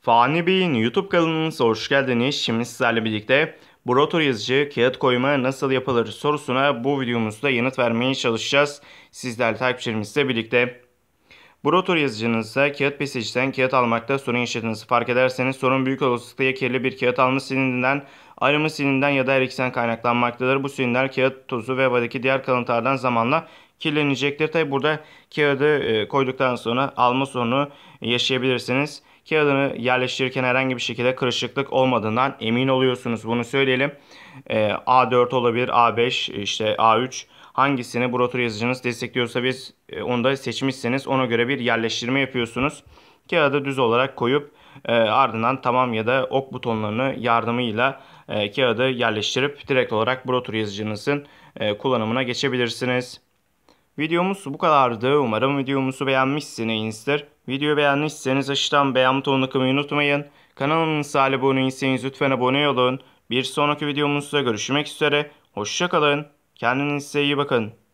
Fani Bey'in YouTube kanalına hoş geldiniz. Şimdi sizlerle birlikte brotor yazıcı kağıt koyma nasıl yapılır sorusuna bu videomuzda yanıt vermeye çalışacağız. Sizler takipçilerimizle birlikte. Brotor yazıcınızda kağıt besiciden kağıt almakta sorun yaşadığınızı fark ederseniz sorun büyük olasılıkla ya kirli bir kağıt alma silinden ayrımı silininden ya da her ikisinden kaynaklanmaktadır. Bu silinler kağıt tozu ve vadaki diğer kalıntılardan zamanla kirlenecektir. Tabi burada kağıdı e, koyduktan sonra alma sorunu yaşayabilirsiniz. Kağıdını yerleştirirken herhangi bir şekilde kırışıklık olmadığından emin oluyorsunuz. Bunu söyleyelim. E, A4 olabilir, A5, işte A3 hangisini brotur yazıcınız destekliyorsa biz e, onu da seçmişseniz ona göre bir yerleştirme yapıyorsunuz. Kağıdı düz olarak koyup ardından tamam ya da ok butonlarını yardımıyla e, kağıdı yerleştirip direkt olarak Brotur yazıcınızın e, kullanımına geçebilirsiniz. Videomuz bu kadardı. Umarım videomuzu beğenmişsinizdir. Videoyu beğenmişseniz aşağıdan beğen butonuna kımayı unutmayın. Kanalımıza abone değilseniz lütfen abone olun. Bir sonraki videomuzda görüşmek üzere. Hoşçakalın. Kendinize iyi bakın.